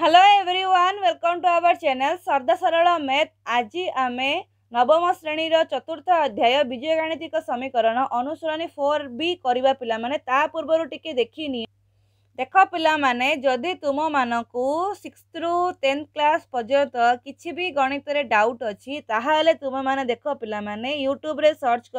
hello everyone welcome to our channel सर्दा सरल math आज आमे नवम श्रेणी चतुर्थ अध्याय विजय गाणितिक समीकरण अनुसरणी फोर बी गर पिता पूर्व टी देखनी देख तुम जि त सिक्स रु टेन्थ क्लास पर्यत कि गणित डाउट मैंने देख पाने यूट्यूब सर्च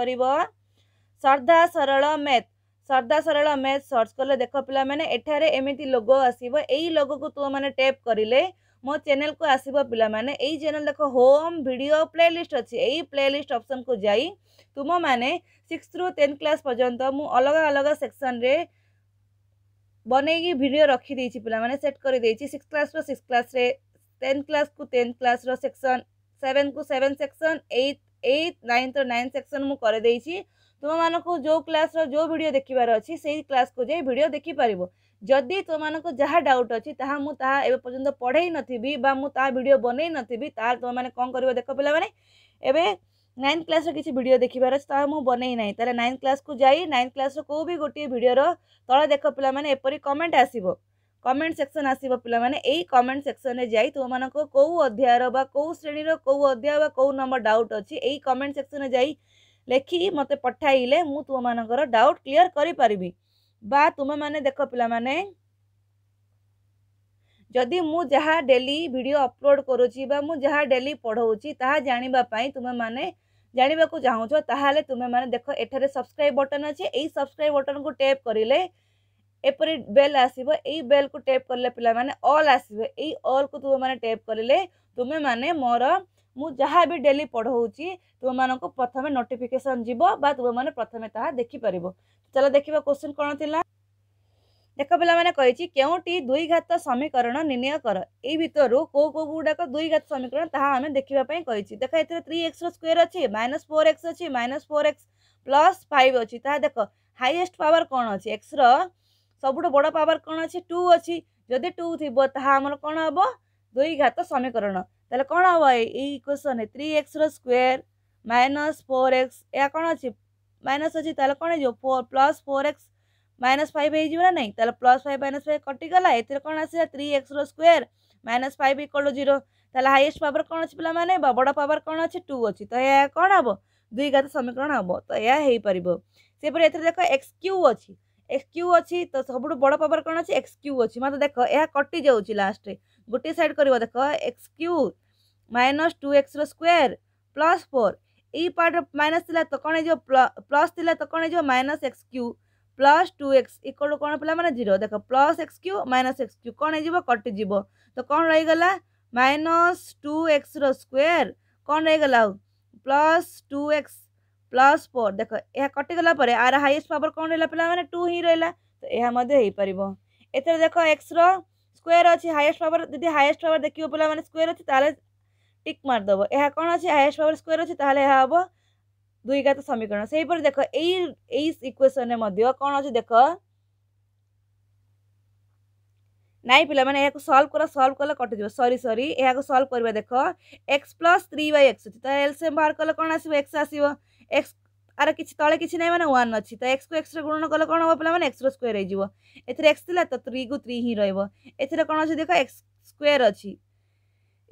सर्दा सरल मैथ सर्दा सरल मैथ सर्च कले देख पाने एमती लोग आस यही लोग को तुम मैंने टेप करें मो चेल को आस पाने चेल देख होम भिड प्ले लिस्ट अच्छे यही प्ले लिस्ट अप्सन को जी तुम मैंने सिक्स रु टेन क्लास पर्यटन मुझ अलग अलग सेक्शन रे बन भिड रखीदी पाने सेट कर six class six class tenth class को टेन्थ क्लास रेक्शन सेवेन को seven section eight eight ninth रईन सेक्शन मुझे तुम तुमको जो क्लास रो भिड देखार अच्छी से क्लास को जाए भिड देखिपार जदि तुमको जहाँ डाउट अच्छी मुझे पर्यटन पढ़े नी भिड बन नी तुमने कौन कर देख पे एवं नाइन्थ क्लास किसी भिड देखार अच्छे मुझे बनई ना तो नाइन्थ क्लास को जाए नाइन्थ क्लास को भी गोटे भिडर तले देख पे एपरी कमेंट आसव कमेंट सेक्शन आसव पे कमेंट सेक्शन में जा तुमको कौ अध्यायर कौ श्रेणीर कौ अध्याय कौ नंबर डाउट अच्छी यही कमेंट सेक्शन में जा ଲେଖି ମୋତେ ପଠାଇଲେ ମୁଁ ତୁମମାନଙ୍କର ଡାଉଟ୍ କ୍ଲିଅର୍ କରିପାରିବି ବା ତୁମେମାନେ ଦେଖ ପିଲାମାନେ ଯଦି ମୁଁ ଯାହା ଡେଲି ଭିଡ଼ିଓ ଅପଲୋଡ଼ କରୁଛି ବା ମୁଁ ଯାହା ଡେଲି ପଢ଼ାଉଛି ତାହା ଜାଣିବା ପାଇଁ ତୁମେମାନେ ଜାଣିବାକୁ ଚାହୁଁଛ ତାହେଲେ ତୁମେମାନେ ଦେଖ ଏଠାରେ ସବସ୍କ୍ରାଇବ୍ ବଟନ୍ ଅଛି ଏଇ ସବସ୍କ୍ରାଇବ୍ ବଟନ୍କୁ ଟେପ୍ କରିଲେ ଏପରି ବେଲ୍ ଆସିବ ଏଇ ବେଲ୍କୁ ଟେପ୍ କଲେ ପିଲାମାନେ ଅଲ୍ ଆସିବେ ଏଇ ଅଲ୍କୁ ତୁମେମାନେ ଟେପ୍ କରିଲେ ତୁମେମାନେ ମୋର मुझे भी डेली पढ़ाऊँ तुम मानक प्रथम नोटिफिकेसन जीवन तुम मैंने प्रथम ता देखिपर चल देखा क्वेश्चन कौन थी देख पे मैंने कही क्योंटी दुईघात समीकरण निर्णय कर यही भितर कौ कौ गुड़ाक दुईघात समीकरण ताकि देखापी कही देख ए थ्री एक्स रोयर अच्छी माइनस फोर एक्स अच्छी minus four x plus five अच्छी ता देख हाइएस्ट पावर कौन अच्छी एक्स रुठ बड़ पावर कौन अच्छी टू अच्छी जदि टू थी ताकि कौन हम दुईघात समीकरण তাহলে କ'ଣ ହେବ ଏଇ ଇକ୍ୱେସନ୍ରେ ଥ୍ରୀ ଏକ୍ସର ସ୍କୋୟାର୍ ମାଇନସ୍ ଫୋର୍ ଏକ୍ସ ଏହା କ'ଣ ଅଛି ମାଇନସ୍ ଅଛି ତାହେଲେ କ'ଣ ହେଇଯିବ four plus four x minus five ହେଇଯିବ ନା ନାହିଁ ତାହେଲେ ପ୍ଲସ୍ ଫାଇଭ୍ ମାଇନସ୍ ଫାଇଭ୍ କଟିଗଲା ଏଥିରେ କ'ଣ ଆସିଲା ଥ୍ରୀ ଏକ୍ସର square minus five equal to zero ତାହେଲେ ହାଇଏଷ୍ଟ ପାୱାର କ'ଣ ଅଛି ପିଲାମାନେ ବା ବଡ଼ ପାୱାର କ'ଣ ଅଛି ଟୁ ଅଛି ତ ଏହା କ'ଣ ହେବ ଦୁଇ ଘାତ ସମୀକରଣ ହେବ ତ ଏହା ହେଇପାରିବ ସେପରି ଏଥିରେ ଦେଖ x Q x cube Q ଅଛି ତ ସବୁଠୁ ବଡ଼ ପାୱାର କ'ଣ ଅଛି ଏକ୍ସ କ୍ୟୁ ଅଛି ମାତ୍ର ଦେଖ ଏହା କଟିଯାଉଛି ଲାଷ୍ଟରେ ଗୋଟିଏ ସାଇଡ଼୍ କରିବ ଦେଖ ଏକ୍ସ କ୍ୟୁ ମାଇନସ୍ ଟୁ ଏକ୍ସର ସ୍କୋୟାର ପ୍ଲସ୍ ଫୋର୍ ଏଇ ପାର୍ଟର ମାଇନସ୍ ଥିଲା ତ କ'ଣ ହେଇଯିବ ପ୍ଲସ୍ ଥିଲା ତ କ'ଣ ହେଇଯିବ minus x cube plus two x equal କ'ଣ ପିଲା ମାନେ ଜିରୋ ଦେଖ plus x cube minus x cube କ'ଣ ହେଇଯିବ କଟିଯିବ ତ କ'ଣ ରହିଗଲା ମାଇନସ୍ ଟୁ ଏକ୍ସର ସ୍କୋୟାର କ'ଣ ରହିଗଲା ଆଉ plus two x plus four ଦେଖ ଏହା କଟିଗଲା ପରେ ଆର ହାଇଏଷ୍ଟ ପାୱାର କ'ଣ ରହିଲା ପିଲାମାନେ ଟୁ ହିଁ ରହିଲା ତ ଏହା ମଧ୍ୟ ହେଇପାରିବ ଏଥିରେ ଦେଖ ଏକ୍ସର ସ୍କୋୟାର୍ ଅଛି ହାଏଷ୍ଟ ପାୱାର ଯଦି ହାଏଷ୍ଟ ପାୱାର ଦେଖିବ ପିଲାମାନେ ସ୍କୋୟାର୍ ଅଛି ତାହେଲେ ଟିକ୍ ମାରିଦେବ ଏହା କ'ଣ ଅଛି ହାଏଷ୍ଟ ପାୱାର ସ୍କୋୟାର୍ ଅଛି ତାହେଲେ ଏହା ହେବ ଦୁଇଘାତ ସମୀକରଣ ସେହିପରି ଦେଖ ଏଇ ଏଇ ଇକ୍ୱେସନ୍ରେ ମଧ୍ୟ କ'ଣ ଅଛି ଦେଖ ନାଇଁ ପିଲାମାନେ ଏହାକୁ ସଲ୍ଭ କର ସଲ୍ଭ କଲେ କଟିଯିବ ସରି ସରି ଏହାକୁ ସଲ୍ଭ କରିବା ଦେଖ x plus three by x ଅଛି ତ ଏଲ୍ସିଏମ୍ ବାହାର କଲେ କ'ଣ ଆସିବ ଏକ୍ସ ଆସିବ ଏକ୍ସ ଆର କିଛି ତଳେ କିଛି ନାହିଁ ମାନେ ୱାନ୍ ଅଛି ତ ଏକ୍ସକୁ ଏକ୍ସରେ ଗୁଣନ କଲେ କ'ଣ ହେବ ପିଲାମାନେ ଏକ୍ସର ସ୍କୋୟାର ହେଇଯିବ ଏଥିରେ ଏକ୍ସ ଥିଲା ତ ଥ୍ରୀକୁ ଥ୍ରୀ ହିଁ ରହିବ ଏଥିରେ କ'ଣ ଅଛି ଦେଖ ଏକ୍ସ ସ୍କୋୟାର ଅଛି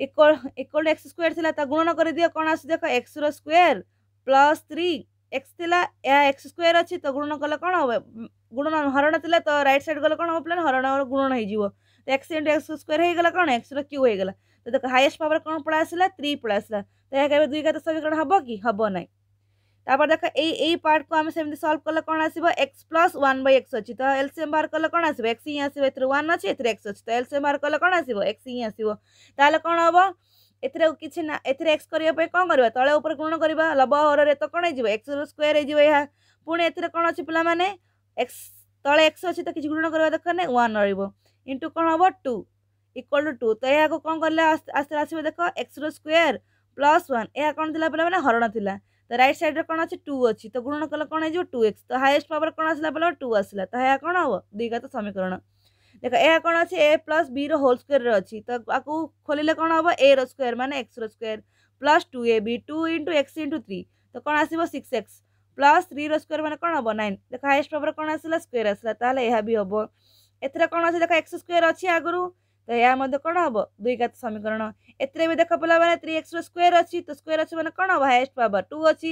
ଇକ୍ୱାଲ ଇକ୍ୱାଲ ଏକ୍ସ ସ୍କୋୟାର ଥିଲା ତା ଗୁଣନ କରିଦିଅ କ'ଣ ଆସୁଛି ଦେଖ ଏକ୍ସର ସ୍କୋୟାର ପ୍ଲସ୍ ଥ୍ରୀ এক্স ଥିଲା ଏହା ଏକ୍ସ ସ୍କୋୟାର ଅଛି ତ ଗୁଣନ କଲେ କ'ଣ ହେବ ଗୁଣନ ହରଣ ଥିଲା ତ ରାଇଟ୍ ସାଇଡ଼୍ ଗଲେ କ'ଣ ହେବ ପ୍ଲାନ୍ ହରଣର ଗୁଣନ ହେଇଯିବ ତ ଏକ୍ସ ଇଣ୍ଟୁ ଏକ୍ସ ସ୍କୋୟାର ହେଇଗଲା କ'ଣ ଏକ୍ସର କ୍ୟୁ ହେଇଗଲା ତ ଦେଖ ହାଇଏଷ୍ଟ ପାୱାର କ'ଣ ପଳେଇ ଆସିଲା ଥ୍ରୀ ପଳେଇ ଆସିଲା ତ ଏହା କେବେ ଦୁଇ ଘାତ ସମୀକରଣ ହେବ କି ହେବ ନାହିଁ তারপর দেখো এই এই পার্টকু আমি সেমি সলভ কলে কোণ আসব x plus one by x অছি তো এলসিএম বাহার কলে কোণ আসব এক্স হি আসব এর ওয়ান অছি এর এক্স অছি তো এলসিএম বাহার কলে কোণ আসব এক্স হি আসব তাহলে কোণ হব এর কিছু না এর এক্স করা কম করা তলে উপরে গুণ করা লব হরের তো কোণ হয়ে এক্স স্কোয়ার হয়ে যা পুঁ এর কোণ অছি পিলা মানে এক্স তলে এক্স অছি তো কিছু গুণ করা দরকার নাই ওয়ান রহব ইন্টু কোণ হব টু ইকুয়াল টু টু তো এখন কোণ কলে আসতে আসবে দেখ এক্সর স্কোয়ার প্লস ওয়ান এখন লা পিলা মানে হরণ লা ତ ରାଇଟ୍ ସାଇଡ଼୍ରେ କ'ଣ ଅଛି ଟୁ ଅଛି ତ ଗୁଣନ କଲେ କ'ଣ ହେଇଯିବ ଟୁ ଏକ୍ସ ତ ହାଇଏଷ୍ଟ ପାୱାର କ'ଣ ଆସିଲା ବୋଲେ ଟୁ ଆସିଲା ତ ଏହା କ'ଣ ହେବ ଦ୍ୱିଘାତ ସମୀକରଣ ଦେଖ ଏହା କ'ଣ ଅଛି ଏ ପ୍ଲସ୍ ବିର ହୋଲ୍ ସ୍କୋୟାର୍ରେ ଅଛି ତ ଆକୁ ଖୋଲିଲେ କ'ଣ ହେବ ଏର ସ୍କୋୟାର୍ ମାନେ ଏକ୍ସର square plus two a b two into x into three ତ କ'ଣ ଆସିବ ସିକ୍ସ ଏକ୍ସ ପ୍ଲସ୍ ଥ୍ରୀର ସ୍କୋୟାର୍ ମାନେ କ'ଣ ହେବ ନାଇନ୍ ଦେଖ ହାଇଏଷ୍ଟ ପାୱାର କ'ଣ ଆସିଲା ସ୍କୋୟାର୍ ଆସିଲା ତାହେଲେ ଏହା ବି ହେବ ଏଥିରେ କ'ଣ ଅଛି ଦେଖ ଏକ୍ସ ସ୍କୋୟାର୍ ଅଛି ଆଗରୁ ତ ଏହା ମଧ୍ୟ କ'ଣ ହେବ ଦ୍ୱିଘାତ ସମୀକରଣ ଏଥିରେ ବି ଦେଖ ପିଲାମାନେ ଥ୍ରୀ ଏକ୍ସର ସ୍କୋୟାର ଅଛି ତ ସ୍କୋୟାର ଅଛି ମାନେ କ'ଣ ହେବ ହାଏଷ୍ଟ ପାୱାର ଟୁ ଅଛି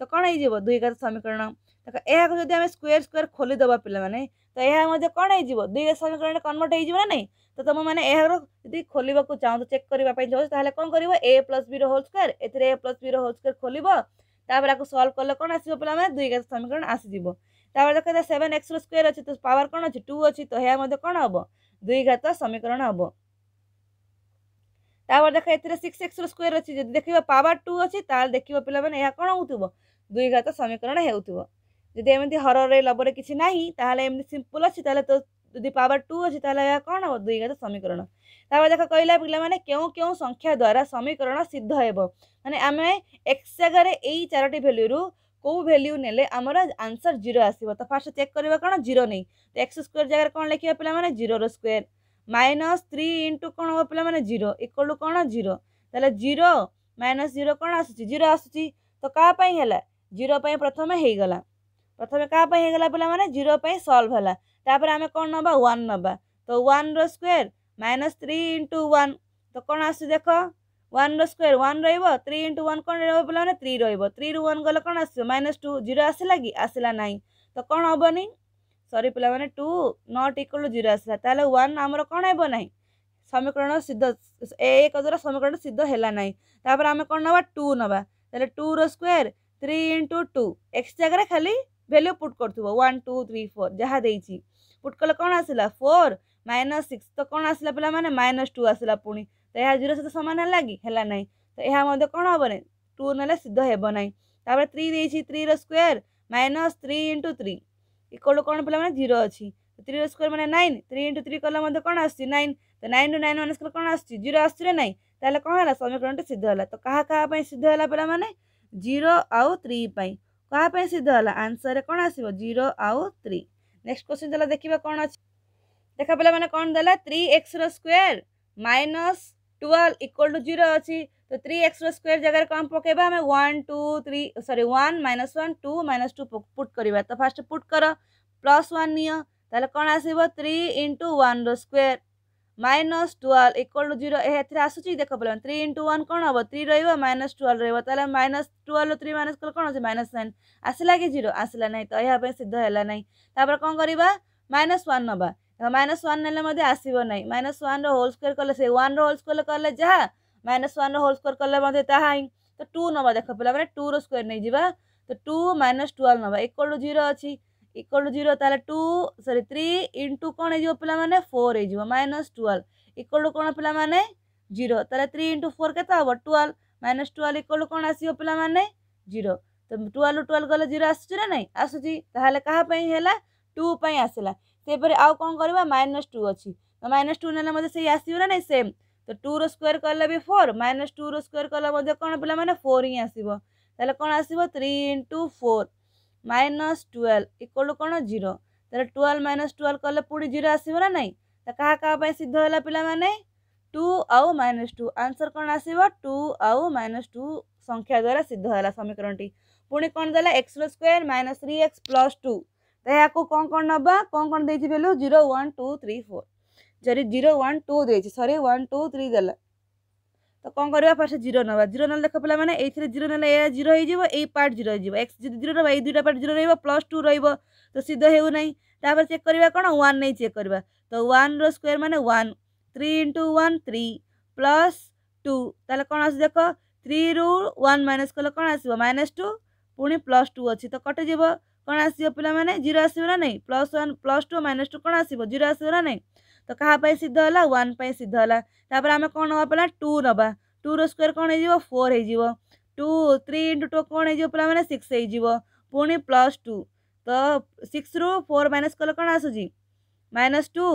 ତ କ'ଣ ହେଇଯିବ ଦ୍ୱିଘାତ ସମୀକରଣ ଦେଖ ଏହାକୁ ଯଦି ଆମେ ସ୍କୋୟାର ସ୍କୋୟାର ଖୋଲିଦେବା ପିଲାମାନେ ତ ଏହା ମଧ୍ୟ କ'ଣ ହେଇଯିବ ଦ୍ୱିଘାତ ସମୀକରଣ କନଭର୍ଟ ହେଇଯିବ ନା ନାହିଁ ତ ତୁମେମାନେ ଏହାର ଯଦି ଖୋଲିବାକୁ ଚାହୁଁଛ ଚେକ୍ କରିବା ପାଇଁ ଚାହୁଁଛ ତାହେଲେ କ'ଣ କରିବ ଏ ପ୍ଲସ୍ ବିର ହୋଲ୍ ସ୍କୋୟାର ଏଥିରେ ଏ ପ୍ଲସ୍ ବିର ହୋଲ୍ ସ୍କୋୟାର ଖୋଲିବ ତାପରେ ଆକୁ ସଲ୍ଭ କଲେ କ'ଣ ଆସିବ ପିଲାମାନେ ଦ୍ୱିଘାତ ସମୀକରଣ ଆସିଯିବ ତାପରେ ଦେଖ ସେଭେନ୍ ଏକ୍ସର ସ୍କୋୟାର ଅଛି ତ ପାୱାର କ'ଣ ଅଛି ଟୁ ଅଛି ତ ଏହା ମଧ୍ୟ କ'ଣ ହେବ ଦୁଇଘାତ ସମୀକରଣ ହେବ ତାପରେ ଦେଖ ଏଥିରେ ସିକ୍ସ ଏକ୍ସର ସ୍କୋୟାର ଅଛି ଯଦି ଦେଖିବ ପାୱାର ଟୁ ଅଛି ତାହେଲେ ଦେଖିବ ପିଲାମାନେ ଏହା କ'ଣ ହେଉଥିବ ଦୁଇଘାତ ସମୀକରଣ ହେଉଥିବ ଯଦି ଏମିତି ହରରେ ଲବରେ କିଛି ନାହିଁ ତାହେଲେ ଏମିତି ସିମ୍ପଲ୍ ଅଛି ତାହେଲେ ତ ଯଦି ପାୱାର ଟୁ ଅଛି ତାହେଲେ ଏହା କ'ଣ ହେବ ଦୁଇଘାତ ସମୀକରଣ ତାପରେ ଦେଖ କହିଲା ପିଲାମାନେ କେଉଁ କେଉଁ ସଂଖ୍ୟା ଦ୍ୱାରା ସମୀକରଣ ସିଦ୍ଧ ହେବ ମାନେ ଆମେ ଏକ୍ସ ଜାଗାରେ ଏଇ ଚାରୋଟି ଭ୍ୟାଲ୍ୟୁରୁ কেউ ভ্যালু নেলে আমার ଆନ୍ସର୍ ଜିରୋ ଆସିବ ତ ଫାର୍ଷ୍ଟ ଚେକ୍ କରିବା କ'ଣ ଜିରୋ ନେଇ ତ ଏକ୍ସ ସ୍କୋୟାର ଜାଗାରେ କ'ଣ ଲେଖିବା ପିଲାମାନେ ଜିରୋର ସ୍କୋୟାର ମାଇନସ୍ ଥ୍ରୀ ଇଣ୍ଟୁ କ'ଣ ହେବ ପିଲାମାନେ ଜିରୋ ଇକ୍ୱାଲ୍ ଟୁ କ'ଣ ଜିରୋ ତାହେଲେ ଜିରୋ ମାଇନସ୍ ଜିରୋ କ'ଣ ଆସୁଛି ଜିରୋ ଆସୁଛି ତ କାହା ପାଇଁ ହେଲା ଜିରୋ ପାଇଁ ପ୍ରଥମେ ହେଇଗଲା ପ୍ରଥମେ କାହା ପାଇଁ ହେଇଗଲା ପିଲାମାନେ ଜିରୋ ପାଇଁ ସଲ୍ଭ ହେଲା ତାପରେ ଆମେ କ'ଣ ନେବା ୱାନ୍ ନେବା ତ ୱାନ୍ର square minus three into one ତ କ'ଣ ଆସୁଛି ଦେଖ ওয়ান্র ସ୍କୋୟାର ୱାନ୍ ରହିବ ଥ୍ରୀ ଇଣ୍ଟୁ ୱାନ୍ କ'ଣ ରହିବ ପିଲାମାନେ ଥ୍ରୀ ରହିବ ଥ୍ରୀରୁ ୱାନ୍ ଗଲେ କ'ଣ ଆସିବ ମାଇନସ୍ ଟୁ ଜିରୋ ଆସିଲା କି ଆସିଲା ନାହିଁ ତ କ'ଣ ହେବନି ସରି ପିଲାମାନେ ଟୁ ନଟ୍ ଇକ୍ୱାଲ୍ ଜିରୋ ଆସିଲା ତାହେଲେ ୱାନ୍ ଆମର କ'ଣ ହେବ ନାହିଁ ସମୀକରଣ ସିଦ୍ଧ ଏକ ଦ୍ୱାରା ସମୀକରଣ ସିଦ୍ଧ ହେଲା ନାହିଁ ତାପରେ ଆମେ କ'ଣ ନେବା ଟୁ ନେବା ତାହେଲେ ଟୁର square three into two x ଜାଗାରେ ଖାଲି ଭ୍ୟାଲ୍ୟୁ ପୁଟ୍ କରୁଥିବ ୱାନ୍ ଟୁ ଥ୍ରୀ ଫୋର୍ ଯାହା ଦେଇଛି ପୁଟ୍ କଲେ କ'ଣ ଆସିଲା ଫୋର୍ ମାଇନସ୍ ସିକ୍ସ ତ କ'ଣ ଆସିଲା ପିଲାମାନେ ମାଇନସ୍ ଟୁ ଆସିଲା ପୁଣି ତ ଏହା ଜିରୋ ସହିତ ସମାନ ହେଲା କି ହେଲା ନାହିଁ ତ ଏହା ମଧ୍ୟ କ'ଣ ହେବନି ଟୁ ନେଲେ ସିଦ୍ଧ ହେବ ନାହିଁ ତାପରେ ଥ୍ରୀ ଦେଇଛି ଥ୍ରୀର square minus three into three equal to କ'ଣ ପିଲାମାନେ ଜିରୋ ଅଛି ଥ୍ରୀର ସ୍କୋୟାର ମାନେ ନାଇନ୍ ଥ୍ରୀ ଇଣ୍ଟୁ ଥ୍ରୀ କଲେ ମଧ୍ୟ କ'ଣ ଆସୁଛି ନାଇନ୍ ତ ନାଇନ୍ରୁ ନାଇନ୍ ମାଇନସ୍ କଲେ କ'ଣ ଆସୁଛି ଜିରୋ ଆସୁଛି ନାହିଁ ତାହେଲେ କ'ଣ ହେଲା ସମୀକରଣଟି ସିଦ୍ଧ ହେଲା ତ କାହା କାହା ପାଇଁ ସିଦ୍ଧ ହେଲା ପିଲାମାନେ ଜିରୋ ଆଉ ଥ୍ରୀ ପାଇଁ କାହା ପାଇଁ ସିଦ୍ଧ ହେଲା ଆନ୍ସର୍ରେ କ'ଣ ଆସିବ ଜିରୋ ଆଉ ଥ୍ରୀ ନେକ୍ସଟ କ୍ୱେଶ୍ଚିନ୍ ଦେଲା ଦେଖିବା କ'ଣ ଅଛି ଦେଖା ପିଲାମାନେ କ'ଣ ଦେଲା ଥ୍ରୀ ଏକ୍ସର square minus twelve equal to zero অছি তো থ্রি এক্সর স্কোয়ার জায়গায় কম পকাইবা আমি one two three sorry one minus one two minus two put করা তো ফার্স্ট পুট কর প্লস ওয়ান নিও তাহলে কম আসব three into one square minus twelve equal to zero এর আসুচি দেখ বলবেন থ্রি ইন্টু ওয়ান কম হব থ্রি রহব মাইনস টুয়েলভ রহব তাহলে মাইনস টুয়েলভ থ্রি মাইনস কলে কম আছে মাইনস নাইন আসলা কি জিরো আসলা না তো এখানে সিদ্ধ হল না তাপরে কম করা মাইনস ওয়ান নবা মাইনাস ওয়ান নেলে মধ্যে আসব না মাইনাস ওয়ান্র হোল স্কোয়ার কলে সেই ওয়ান্র হোল স্কোয়ার কলে যা মাইনাস ওয়ান্র হোল স্কোয়ার কলে মধ্যে তাহা ହିଁ ତ ଟୁ ନେବା ଦେଖ ପିଲାମାନେ ଟୁର ସ୍କୋୟାର ନେଇଯିବା ତ ଟୁ ମାଇନସ୍ ଟୁଏଲ୍ଭ ନେବା ଇକ୍ୱାଲ୍ ଟୁ ଜିରୋ ଅଛି ଇକ୍ୱାଲ୍ ଟୁ ଜିରୋ ତାହେଲେ ଟୁ ସରି ଥ୍ରୀ ଇଣ୍ଟୁ କ'ଣ ହେଇଯିବ ପିଲାମାନେ ଫୋର୍ ହେଇଯିବ ମାଇନସ୍ ଟୁଏଲ୍ଭ ଇକ୍ୱାଲ୍ ଟୁ କ'ଣ ପିଲାମାନେ ଜିରୋ ତାହେଲେ ଥ୍ରୀ ଇଣ୍ଟୁ ଫୋର୍ କେତେ ହେବ twelve minus twelve equal to କ'ଣ ଆସିବ ପିଲାମାନେ ଜିରୋ ତ ଟୁଏଲ୍ଭ ଟୁଏଲ୍ଭ ଗଲେ ଜିରୋ ଆସୁଛି ନା ନାହିଁ ଆସୁଛି ତାହେଲେ କାହା ପାଇଁ ହେଲା ଟୁ ପାଇଁ ଆସିଲା ସେହିପରି ଆଉ କ'ଣ କରିବା ମାଇନସ୍ ଟୁ ଅଛି ତ ମାଇନସ୍ ଟୁ ନେଲେ ମଧ୍ୟ ସେଇ ଆସିବ ନା ନାହିଁ ସେମ୍ ତ ଟୁର ସ୍କୋୟାର କଲେ ବି ଫୋର୍ ମାଇନସ୍ ଟୁର ସ୍କୋୟାର କଲେ ମଧ୍ୟ କ'ଣ ପିଲାମାନେ ଫୋର୍ ହିଁ ଆସିବ ତାହେଲେ କ'ଣ ଆସିବ three into four minus twelve equal to କ'ଣ ଜିରୋ ତାହେଲେ ଟୁଏଲ୍ଭ ମାଇନସ୍ ଟୁଏଲ୍ଭ କଲେ ପୁଣି ଜିରୋ ଆସିବ ନା ନାହିଁ ତ କାହା କାହା ପାଇଁ ସିଦ୍ଧ ହେଲା ପିଲାମାନେ ଟୁ ଆଉ ମାଇନସ୍ ଟୁ ଆନ୍ସର୍ କ'ଣ ଆସିବ ଟୁ ଆଉ ମାଇନସ୍ ଟୁ ସଂଖ୍ୟା ଦ୍ୱାରା ସିଦ୍ଧ ହେଲା ସମୀକରଣଟି ପୁଣି କ'ଣ ଦେଲା ଏକ୍ସର square minus three x plus two ଏହାକୁ କ'ଣ କ'ଣ ନେବା କ'ଣ କ'ଣ ଦେଇଛି value zero one two three four ଯଦି ଜିରୋ ୱାନ୍ ଟୁ ଦେଇଛି ସରି ୱାନ୍ ଟୁ ଥ୍ରୀ ଦେଲା ତ କ'ଣ କରିବା ଫାର୍ଷ୍ଟ ଜିରୋ ନେବା ଜିରୋ ନେଲେ ଦେଖ ପିଲାମାନେ ଏଇଥିରେ ଜିରୋ ନେଲେ ଏ ଜିରୋ ହେଇଯିବ ଏଇ ପାର୍ଟ ଜିରୋ ହେଇଯିବ ଏକ୍ସ ଯଦି ଜିରୋ ନେବା ଏଇ ଦୁଇଟା ପାର୍ଟ ଜିରୋ ରହିବ ପ୍ଲସ୍ ଟୁ ରହିବ ତ ସିଧା ହେଉନାହିଁ ତାପରେ ଚେକ୍ କରିବା କ'ଣ ୱାନ୍ ନେଇ ଚେକ୍ କରିବା ତ ୱାନ୍ର ସ୍କୋୟାର ମାନେ one three into one three plus two ତାହେଲେ କ'ଣ ଆସୁଛି ଦେଖ ଥ୍ରୀରୁ ୱାନ୍ ମାଇନସ୍ କଲେ କ'ଣ ଆସିବ ମାଇନସ୍ ଟୁ ପୁଣି ପ୍ଲସ୍ ଟୁ ଅଛି ତ କଟିଯିବ कौन आस पाने जीरो आसवना ना plus one plus two minus two कौन आसो जीरो आसवना ना तो क्या सिद्ध होगा वन सिद्ध होगापर आम कौन ना पे टू ना टू रोयर कौन हो फोर हो टू थ्री इंटू टू कौन हो पाने सिक्स हो पुणी प्लस टू तो सिक्स रु फोर माइनस कले कौन आसूस माइनस टू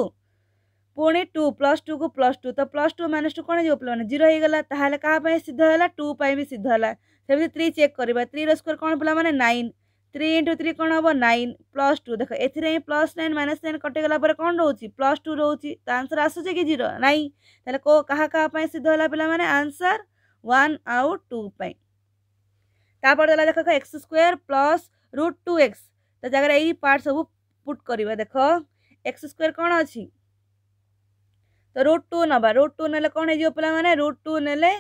पुणी टू प्लस टू को प्लस टू तो प्लस टू माइनस टू कौन पे जीरो होगा क्या सिद्ध होगा टू पर भी सिद्ध होगा सेमती थ्री चेक करवा थ्री रोयर कौन पे मैंने नाइन থ্রি ইন্টু থ্রি କ'ଣ ହେବ ନାଇନ୍ ପ୍ଲସ୍ ଟୁ ଦେଖ ଏଥିରେ ହିଁ ପ୍ଲସ୍ ନାଇନ୍ ମାଇନସ୍ ନାଇନ୍ କଟିଗଲା ପରେ କ'ଣ ରହୁଛି ପ୍ଲସ୍ ଟୁ ରହୁଛି ତା ଆନ୍ସର୍ ଆସୁଛି କି ଜିରୋ ନାଇଁ ତାହେଲେ କେଉଁ କାହା କାହା ପାଇଁ ସିଦ୍ଧ ହେଲା ପିଲାମାନେ ଆନ୍ସର୍ ୱାନ୍ ଆଉ ଟୁ ପାଇଁ ତାପରେ ଦେଲା ଦେଖ x square plus root two x ତା ଜାଗାରେ ଏଇ ପାର୍ଟ ସବୁ ପୁଟ୍ କରିବା ଦେଖ ଏକ୍ସ ସ୍କୋୟାର କ'ଣ ଅଛି ତ ରୁଟ୍ ଟୁ ନେବା ରୁଟ୍ ଟୁ ନେଲେ କ'ଣ ହେଇଯିବ ପିଲାମାନେ ରୁଟ୍ ଟୁ ନେଲେ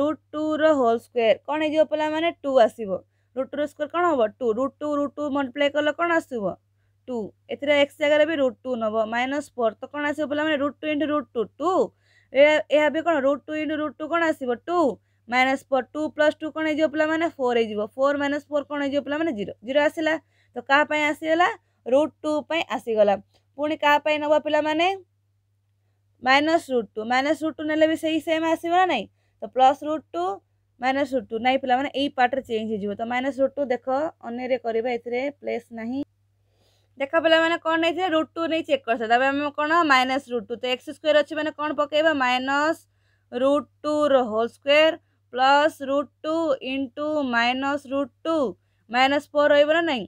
ରୁଟ୍ ଟୁର ହୋଲ୍ ସ୍କୋୟାର କ'ଣ ହେଇଯିବ ପିଲାମାନେ ଟୁ ଆସିବ रुट टू स्क्वयर कौन हम two root two root two multiply कल कौन आस टू ए एक्स जगह भी रुट टू नब माइनस फोर तो कौन आस पे root two into root two two यह भी कौन root two into root two कौन आस two minus four two plus two कौन हो पाने फोर हो फोर माइनस फोर कौन हो पाने जीरो जीरो आसला तो क्या आसीगला रुट टू पर आसीगला पुणी क्या नब पाने minus root two minus root two ने भी सही सेम आसवना ना तो plus root two minus root two ନାଇଁ ପିଲାମାନେ ଏଇ ପାର୍ଟରେ ଚେଞ୍ଜ ହେଇଯିବ ତ ମାଇନାସ୍ ରୁଟ୍ ଟୁ ଦେଖ ଅନ୍ୟରେ କରିବା ଏଥିରେ ପ୍ଲେସ୍ ନାହିଁ ଦେଖ ପିଲାମାନେ କ'ଣ ନେଇଥିଲେ ରୁଟ୍ ଟୁ ନେଇ ଚେକ୍ କରିଥିଲେ ତାପରେ ଆମେ କ'ଣ ମାଇନସ୍ ରୁଟ୍ ଟୁ ତ ଏକ୍ସ ସ୍କୋୟାର ଅଛି ମାନେ କ'ଣ ପକାଇବା ମାଇନସ୍ ରୁଟ୍ ଟୁର whole square plus root two into minus root two minus four ରହିବ ନା ନାହିଁ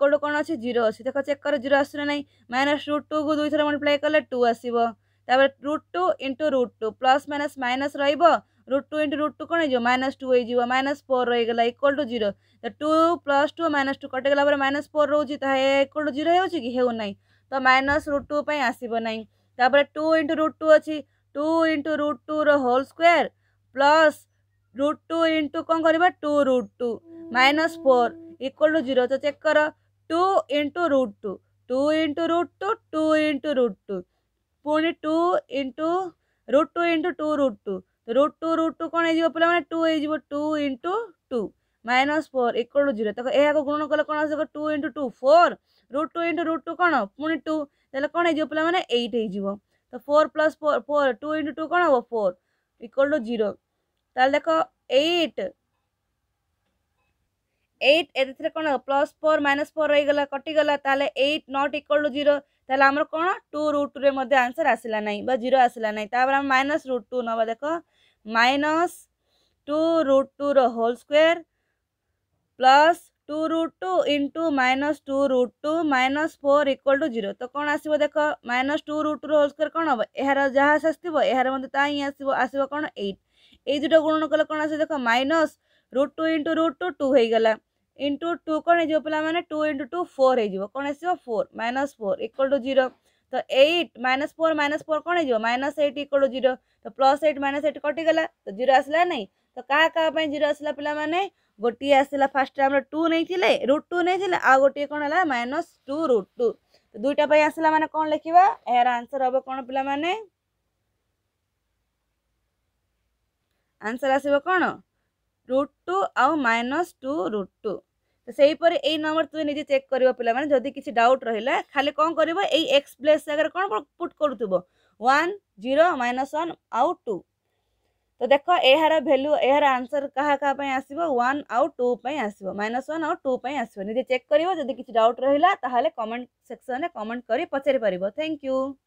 କେଉଁଠୁ କ'ଣ ଅଛି ଜିରୋ ଅଛି ଦେଖ ଚେକ୍ କର ଜିରୋ ଆସୁଛି ନା ନାହିଁ ମାଇନସ୍ ରୁଟ୍ ଟୁକୁ ଦୁଇଥର ମଲ୍ଟିପ୍ଲାଏ କଲେ ଟୁ ଆସିବ ତାପରେ root two into root two plus minus minus ରହିବ root two into root two कौन हो माइनस टू हो माइनस फोर रहीगला इक्वाल टू जीरो तो two plus two minus two कटिगला माइनस फोर रोज तो टू जीरो हो होना तो माइनस रुट टू आसव ना तापर टू इंटु रुट टू अच्छी two into root two whole square plus root two into कौन करवा two root two minus four equal to zero तो चेक कर two into root two two into root two two into root two पुणी two into root two into two root two તો root two root two କ'ଣ ହେଇଯିବ ପିଲାମାନେ two ହେଇଯିବ two into two minus four equal to zero ତାକୁ ଏହାକୁ ଗୁଣ କଲେ କ'ଣ ଆସିବ two into two four root two into root two କ'ଣ ପୁଣି ଟୁ ତାହେଲେ କ'ଣ ହେଇଯିବ ପିଲାମାନେ ଏଇଟ୍ ହେଇଯିବ ତ four plus four four two into two କ'ଣ ହେବ ଫୋର୍ ଇକ୍ୱାଲ୍ ଟୁ ଜିରୋ ତାହେଲେ ଦେଖ ଏଇଟ୍ ଏଇଟ୍ ଏଥିରେ କ'ଣ ପ୍ଲସ୍ ଫୋର୍ ମାଇନସ୍ ଫୋର୍ ହେଇଗଲା କଟିଗଲା ତାହେଲେ eight not equal to zero ତାହେଲେ ଆମର କ'ଣ ଟୁ ରୁଟ୍ରେ ମଧ୍ୟ ଆନ୍ସର୍ ଆସିଲା ନାହିଁ ବା ଜିରୋ ଆସିଲା ନାହିଁ ତାପରେ ଆମେ ମାଇନସ୍ ରୁଟ୍ ଟୁ ନେବା ଦେଖ माइनस टू रुट टू रो whole square plus two root two into minus two root two minus four equal to zero तो कौन आसो देख minus two root two whole square कौन हम यार जहाँ आसो यार मत आस आसो कौन एट ये दुटा गुणन कले कौन आस देख minus root two into root two two होगा इंटु टू कौन हो पाने टू इंटु टू फोर हो कौन minus four equal to zero ତ eight minus four minus four କ'ଣ ହେଇଯିବ ମାଇନସ୍ ଏଇଟ୍ ଇକ୍ୱାଲ୍ ଜିରୋ ତ ପ୍ଲସ୍ ଏଇଟ୍ ମାଇନସ୍ ଏଇଟ୍ କଟିଗଲା ତ ଜିରୋ ଆସିଲା ନାହିଁ ତ କାହା କାହା ପାଇଁ ଜିରୋ ଆସିଲା ପିଲାମାନେ ଗୋଟିଏ ଆସିଲା ଫାର୍ଷ୍ଟ ଟାଇମ୍ରେ ଟୁ ନେଇଥିଲେ ରୁଟ୍ ଟୁ ନେଇଥିଲେ ଆଉ ଗୋଟିଏ କ'ଣ ହେଲା ମାଇନସ୍ ଟୁ ରୁଟ୍ ଟୁ ତ ଦୁଇଟା ପାଇଁ ଆସିଲା ମାନେ କ'ଣ ଲେଖିବା ଏହାର ଆନ୍ସର୍ ହେବ କ'ଣ ପିଲାମାନେ ଆନ୍ସର୍ ଆସିବ କ'ଣ ରୁଟ୍ ଟୁ ଆଉ ମାଇନସ୍ ଟୁ ରୁଟ୍ ଟୁ तो से हीपरी यही नंबर तुम्हें निजे चेक कर पे मैंने जदि किसी डाउट रहा खाली कौन कर एक्स प्लेस जगह कौन पुट करु थो वन जीरो माइनस वन आउ टू तो देख यार भैल्यू यार आंसर क्या क्या आस वन आउ टू आस माइनस वन आउ टू आस निजे चेक कर डाउट रहा कमेंट सेक्शन में कमेंट कर पचारिपर थैंक यू